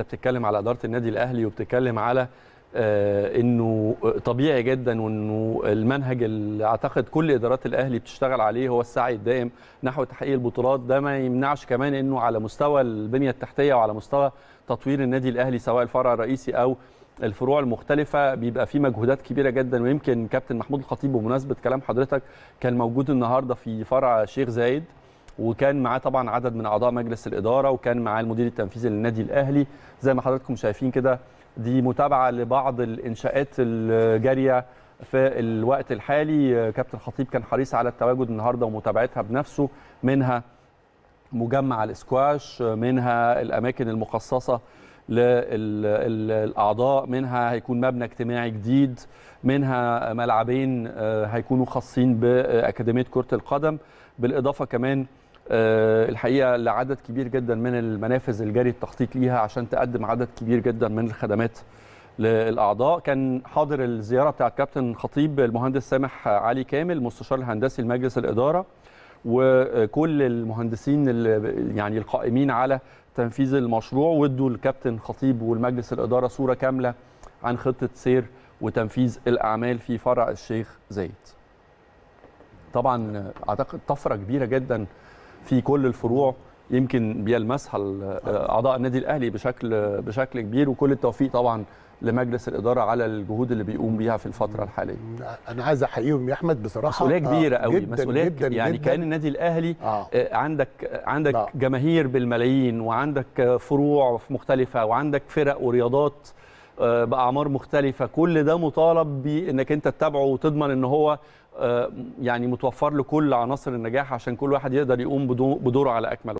انت بتتكلم على اداره النادي الاهلي وبتتكلم على آه، انه آه، طبيعي جدا وانه المنهج اللي اعتقد كل ادارات الاهلي بتشتغل عليه هو السعي الدائم نحو تحقيق البطولات ده ما يمنعش كمان انه على مستوى البنيه التحتيه وعلى مستوى تطوير النادي الاهلي سواء الفرع الرئيسي او الفروع المختلفة بيبقى في مجهودات كبيرة جدا ويمكن كابتن محمود الخطيب بمناسبة كلام حضرتك كان موجود النهاردة في فرع شيخ زايد وكان معاه طبعا عدد من اعضاء مجلس الاداره وكان معاه المدير التنفيذي للنادي الاهلي زي ما حضراتكم شايفين كده دي متابعه لبعض الانشاءات الجاريه في الوقت الحالي كابتن خطيب كان حريص على التواجد النهارده ومتابعتها بنفسه منها مجمع الاسكواش منها الاماكن المخصصه للاعضاء منها هيكون مبنى اجتماعي جديد منها ملعبين آه، هيكونوا خاصين باكاديميه كره القدم بالاضافه كمان آه، الحقيقه لعدد كبير جدا من المنافذ الجري التخطيط ليها عشان تقدم عدد كبير جدا من الخدمات للاعضاء كان حاضر الزياره بتاعه كابتن خطيب المهندس سامح علي كامل مستشار الهندسي لمجلس الاداره وكل المهندسين اللي يعني القائمين على تنفيذ المشروع وادوا الكابتن خطيب والمجلس الاداره صوره كامله عن خطه سير وتنفيذ الاعمال في فرع الشيخ زايد طبعا اعتقد طفره كبيره جدا في كل الفروع يمكن بيلمسها اعضاء النادي الاهلي بشكل بشكل كبير وكل التوفيق طبعا لمجلس الاداره على الجهود اللي بيقوم بيها في الفتره الحاليه. انا عايز احييهم يا احمد بصراحه مسؤوليه كبيره قوي جداً مسؤوليه جداً يعني كان النادي الاهلي آه. آه، عندك عندك لا. آه. جماهير بالملايين وعندك فروع مختلفه وعندك فرق ورياضات آه، باعمار مختلفه كل ده مطالب بانك انت تتابعه وتضمن ان هو آه، يعني متوفر له كل عناصر النجاح عشان كل واحد يقدر يقوم بدوره على اكمله